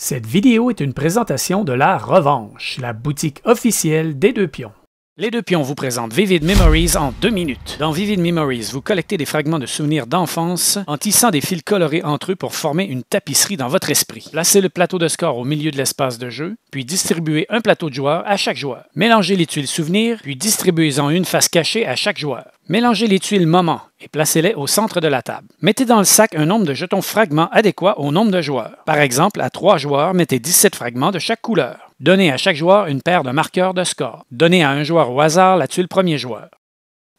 Cette vidéo est une présentation de La Revanche, la boutique officielle des Deux Pions. Les Deux Pions vous présentent Vivid Memories en deux minutes. Dans Vivid Memories, vous collectez des fragments de souvenirs d'enfance en tissant des fils colorés entre eux pour former une tapisserie dans votre esprit. Placez le plateau de score au milieu de l'espace de jeu, puis distribuez un plateau de joueurs à chaque joueur. Mélangez les tuiles souvenirs, puis distribuez-en une face cachée à chaque joueur. Mélangez les tuiles moment et placez-les au centre de la table. Mettez dans le sac un nombre de jetons fragments adéquat au nombre de joueurs. Par exemple, à trois joueurs, mettez 17 fragments de chaque couleur. Donnez à chaque joueur une paire de marqueurs de score. Donnez à un joueur au hasard la tuile premier joueur.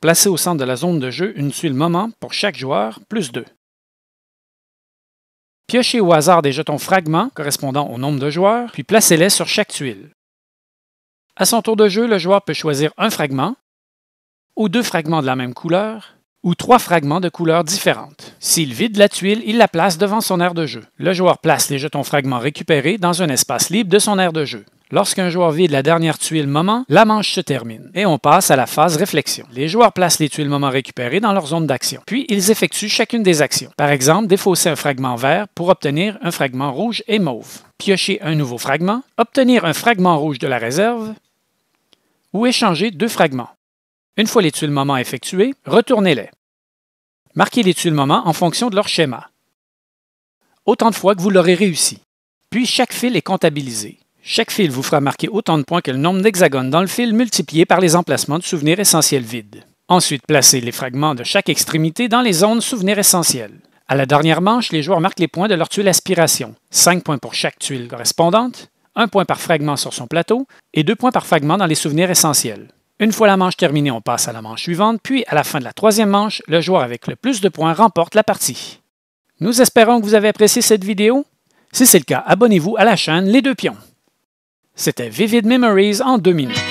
Placez au centre de la zone de jeu une tuile moment pour chaque joueur, plus deux. Piochez au hasard des jetons fragments correspondant au nombre de joueurs, puis placez-les sur chaque tuile. À son tour de jeu, le joueur peut choisir un fragment, ou deux fragments de la même couleur, ou trois fragments de couleurs différentes. S'il vide la tuile, il la place devant son aire de jeu. Le joueur place les jetons fragments récupérés dans un espace libre de son aire de jeu. Lorsqu'un joueur vide la dernière tuile moment, la manche se termine et on passe à la phase réflexion. Les joueurs placent les tuiles moment récupérées dans leur zone d'action, puis ils effectuent chacune des actions. Par exemple, défausser un fragment vert pour obtenir un fragment rouge et mauve, piocher un nouveau fragment, obtenir un fragment rouge de la réserve ou échanger deux fragments. Une fois les tuiles moment effectuées, retournez-les. Marquez les tuiles moment en fonction de leur schéma. Autant de fois que vous l'aurez réussi. Puis chaque fil est comptabilisé. Chaque fil vous fera marquer autant de points que le nombre d'hexagones dans le fil multiplié par les emplacements de souvenirs essentiels vides. Ensuite, placez les fragments de chaque extrémité dans les zones souvenirs essentiels. À la dernière manche, les joueurs marquent les points de leur tuile aspiration, 5 points pour chaque tuile correspondante, 1 point par fragment sur son plateau et 2 points par fragment dans les souvenirs essentiels. Une fois la manche terminée, on passe à la manche suivante, puis à la fin de la troisième manche, le joueur avec le plus de points remporte la partie. Nous espérons que vous avez apprécié cette vidéo. Si c'est le cas, abonnez-vous à la chaîne Les Deux Pions. C'était Vivid Memories en deux minutes.